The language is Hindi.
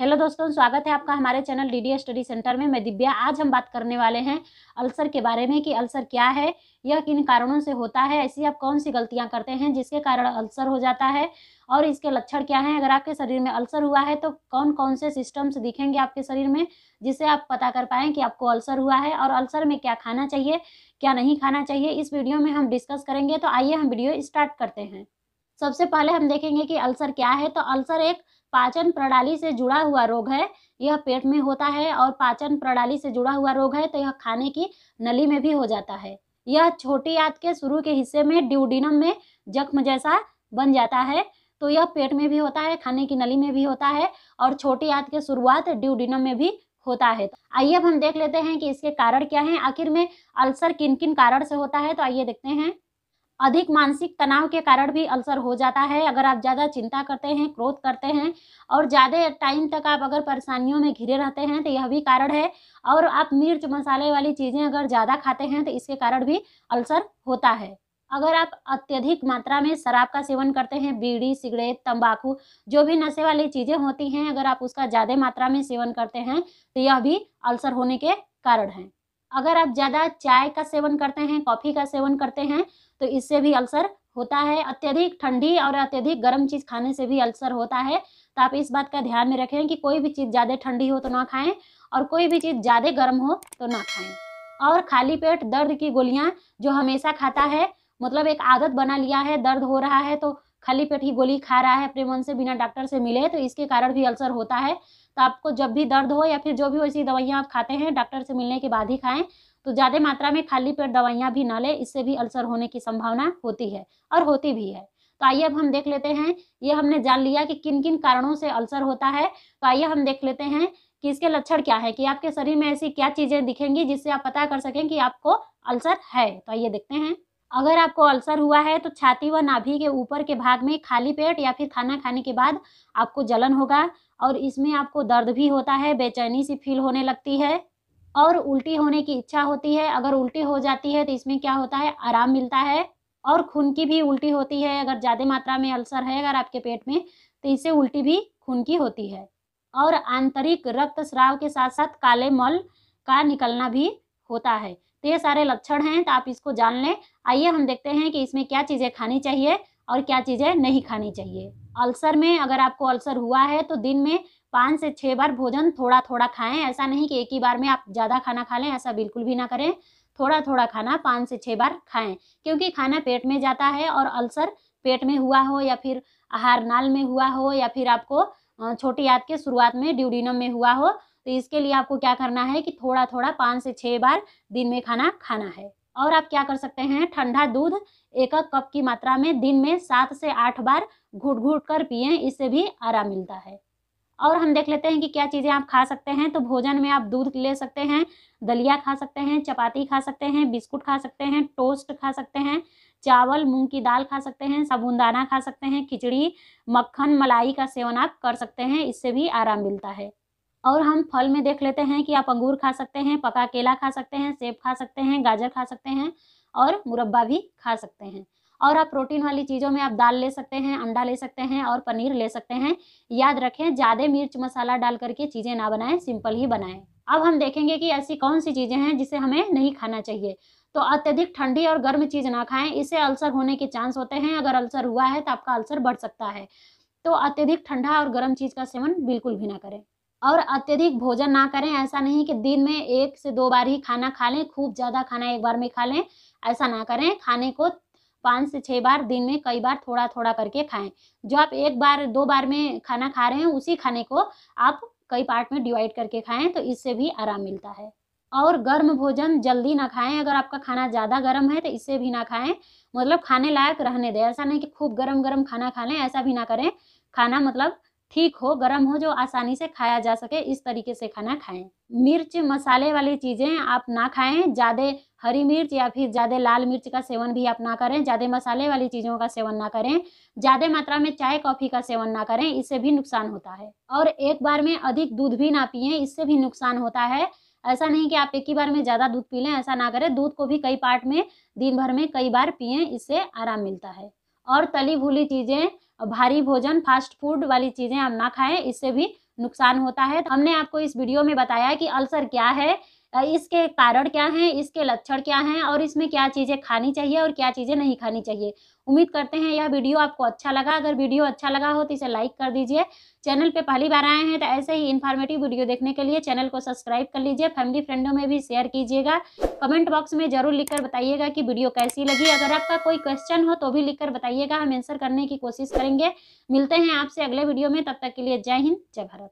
हेलो दोस्तों स्वागत है आपका हमारे चैनल डी स्टडी सेंटर में मैं दिव्या आज हम बात करने वाले हैं अल्सर के बारे में कि अल्सर क्या है यह किन कारणों से होता है ऐसी आप कौन सी गलतियां करते हैं जिसके कारण अल्सर हो जाता है और इसके लक्षण क्या हैं अगर आपके शरीर में अल्सर हुआ है तो कौन कौन से सिस्टम्स दिखेंगे आपके शरीर में जिसे आप पता कर पाएँ कि आपको अल्सर हुआ है और अल्सर में क्या खाना चाहिए क्या नहीं खाना चाहिए इस वीडियो में हम डिस्कस करेंगे तो आइए हम वीडियो स्टार्ट करते हैं सबसे पहले हम देखेंगे कि अल्सर क्या है तो अल्सर एक पाचन प्रणाली से जुड़ा हुआ रोग है यह पेट में होता है और पाचन प्रणाली से जुड़ा हुआ रोग है तो यह खाने की नली में भी हो जाता है यह छोटी आंत के शुरू के हिस्से में ड्यूडिनम में जख्म जैसा बन जाता है तो यह पेट में भी होता है खाने की नली में भी होता है और छोटी आंत के शुरुआत ड्यूडिनम में भी होता है तो आइए अब हम देख लेते हैं कि इसके कारण क्या हैं आखिर में अल्सर किन किन कारण से होता है तो आइए देखते हैं अधिक मानसिक तनाव के कारण भी अल्सर हो जाता है अगर आप ज़्यादा चिंता करते हैं क्रोध करते हैं और ज़्यादा टाइम तक आप अगर परेशानियों में घिरे रहते हैं तो यह भी कारण है और आप मिर्च मसाले वाली चीज़ें अगर ज़्यादा खाते हैं तो इसके कारण भी अल्सर होता है अगर आप अत्यधिक मात्रा में शराब का सेवन करते हैं बीड़ी सिगरेट तंबाकू जो भी नशे वाली चीज़ें होती हैं अगर आप उसका ज़्यादा मात्रा में सेवन करते हैं तो यह भी अल्सर होने के कारण हैं अगर आप ज़्यादा चाय का सेवन करते हैं कॉफ़ी का सेवन करते हैं तो इससे भी अल्सर होता है अत्यधिक ठंडी और अत्यधिक गर्म चीज़ खाने से भी अल्सर होता है तो आप इस बात का ध्यान में रखें कि कोई भी चीज़ ज़्यादा ठंडी हो तो ना खाएँ और कोई भी चीज़ ज़्यादा गर्म हो तो ना खाएँ और खाली पेट दर्द की गोलियाँ जो हमेशा खाता है मतलब एक आदत बना लिया है दर्द हो रहा है तो खाली पेट ही गोली खा रहा है अपने मन से बिना डॉक्टर से मिले तो इसके कारण भी अल्सर होता है तो आपको जब भी दर्द हो या फिर जो भी वैसी दवाइयाँ आप खाते हैं डॉक्टर से मिलने के बाद ही खाएं तो ज़्यादा मात्रा में खाली पेट दवाइयाँ भी ना लें इससे भी अल्सर होने की संभावना होती है और होती भी है तो आइए अब हम देख लेते हैं ये हमने जान लिया कि किन किन कारणों से अल्सर होता है तो आइए हम देख लेते हैं कि इसके लक्षण क्या है कि आपके शरीर में ऐसी क्या चीज़ें दिखेंगी जिससे आप पता कर सकें कि आपको अल्सर है तो आइए देखते हैं अगर आपको अल्सर हुआ है तो छाती व नाभि के ऊपर के भाग में खाली पेट या फिर खाना खाने के बाद आपको जलन होगा और इसमें आपको दर्द भी होता है बेचैनी सी फील होने लगती है और उल्टी होने की इच्छा होती है अगर उल्टी हो जाती है तो इसमें क्या होता है आराम मिलता है और खून की भी उल्टी होती है अगर ज़्यादा मात्रा में अल्सर है अगर आपके पेट में तो इससे उल्टी भी खून की होती है और आंतरिक रक्त स्राव के साथ साथ काले मल का निकलना भी होता है तो ये सारे लक्षण हैं तो आप इसको जान लें आइए हम देखते हैं कि इसमें क्या चीज़ें खानी चाहिए और क्या चीज़ें नहीं खानी चाहिए अल्सर में अगर आपको अल्सर हुआ है तो दिन में पाँच से छः बार भोजन थोड़ा थोड़ा खाएं ऐसा नहीं कि एक ही बार में आप ज़्यादा खाना खा लें ऐसा बिल्कुल भी ना करें थोड़ा थोड़ा खाना पाँच से छः बार खाएं क्योंकि खाना पेट में जाता है और अल्सर पेट में हुआ हो या फिर आहार नाल में हुआ हो या फिर आपको छोटी याद के शुरुआत में ड्यूडिनम में हुआ हो तो इसके लिए आपको क्या करना है कि थोड़ा थोड़ा पाँच से छः बार दिन में खाना खाना है और आप क्या कर सकते हैं ठंडा दूध एक कप की मात्रा में दिन में सात से आठ बार घुट घुट कर पिए इससे भी आराम मिलता है और हम देख लेते हैं कि क्या चीज़ें आप खा सकते हैं तो भोजन में आप दूध ले सकते हैं दलिया खा सकते हैं चपाती खा सकते हैं बिस्कुट खा सकते हैं टोस्ट खा सकते हैं चावल मूंग की दाल खा सकते हैं साबुनदाना खा सकते हैं खिचड़ी मक्खन मलाई का सेवन आप कर सकते हैं इससे भी आराम मिलता है और हम फल में देख लेते हैं कि आप अंगूर खा सकते हैं पका केला खा सकते हैं सेब खा सकते हैं गाजर खा सकते हैं और मुरब्बा भी खा सकते हैं और आप प्रोटीन वाली चीज़ों में आप दाल ले सकते हैं अंडा ले सकते हैं और पनीर ले सकते हैं याद रखें ज़्यादा मिर्च मसाला डाल करके चीज़ें ना बनाएं सिंपल ही बनाएं अब हम देखेंगे कि ऐसी कौन सी चीज़ें हैं जिसे हमें नहीं खाना चाहिए तो अत्यधिक ठंडी और गर्म चीज़ ना खाएं इससे अल्सर होने के चांस होते हैं अगर अल्सर हुआ है तो आपका अल्सर बढ़ सकता है तो अत्यधिक ठंडा और गर्म चीज़ का सेवन बिल्कुल भी ना करें और अत्यधिक भोजन ना करें ऐसा नहीं कि दिन में एक से दो बार ही खाना खा लें खूब ज़्यादा खाना एक बार में खा लें ऐसा ना करें खाने को पाँच से छः बार दिन में कई बार थोड़ा थोड़ा करके खाएं जो आप एक बार दो बार में खाना खा रहे हैं उसी खाने को आप कई पार्ट में डिवाइड करके खाएं तो इससे भी आराम मिलता है और गर्म भोजन जल्दी ना खाएं अगर आपका खाना ज़्यादा गर्म है तो इससे भी ना खाएं मतलब खाने लायक रहने दें ऐसा नहीं कि खूब गर्म गर्म खाना खा लें ऐसा भी ना करें खाना मतलब ठीक हो गर्म हो जो आसानी से खाया जा सके इस तरीके से खाना खाएं मिर्च मसाले वाली चीज़ें आप ना खाएं ज़्यादा हरी मिर्च या फिर ज़्यादा लाल मिर्च का सेवन भी आप ना करें ज़्यादा मसाले वाली चीज़ों का सेवन ना करें ज़्यादा मात्रा में चाय कॉफ़ी का सेवन ना करें इससे भी नुकसान होता है और एक बार में अधिक दूध भी ना पिए इससे भी नुकसान होता है ऐसा नहीं कि आप एक ही बार में ज़्यादा दूध पी लें ऐसा ना करें दूध को भी कई पार्ट में दिन भर में कई बार पिए इससे आराम मिलता है और तली भूली चीज़ें भारी भोजन फास्ट फूड वाली चीज़ें हम ना खाएं इससे भी नुकसान होता है तो हमने आपको इस वीडियो में बताया कि अल्सर क्या है इसके कारण क्या हैं इसके लक्षण क्या हैं और इसमें क्या चीज़ें खानी चाहिए और क्या चीज़ें नहीं खानी चाहिए उम्मीद करते हैं यह वीडियो आपको अच्छा लगा अगर वीडियो अच्छा लगा हो तो इसे लाइक कर दीजिए चैनल पे पहली बार आए हैं तो ऐसे ही इन्फॉर्मेटिव वीडियो देखने के लिए चैनल को सब्सक्राइब कर लीजिए फैमिली फ्रेंडों में भी शेयर कीजिएगा कमेंट बॉक्स में जरूर लिखकर बताइएगा कि वीडियो कैसी लगी अगर आपका कोई क्वेश्चन हो तो भी लिखकर बताइएगा हम आंसर करने की कोशिश करेंगे मिलते हैं आपसे अगले वीडियो में तब तक के लिए जय हिंद जय भारत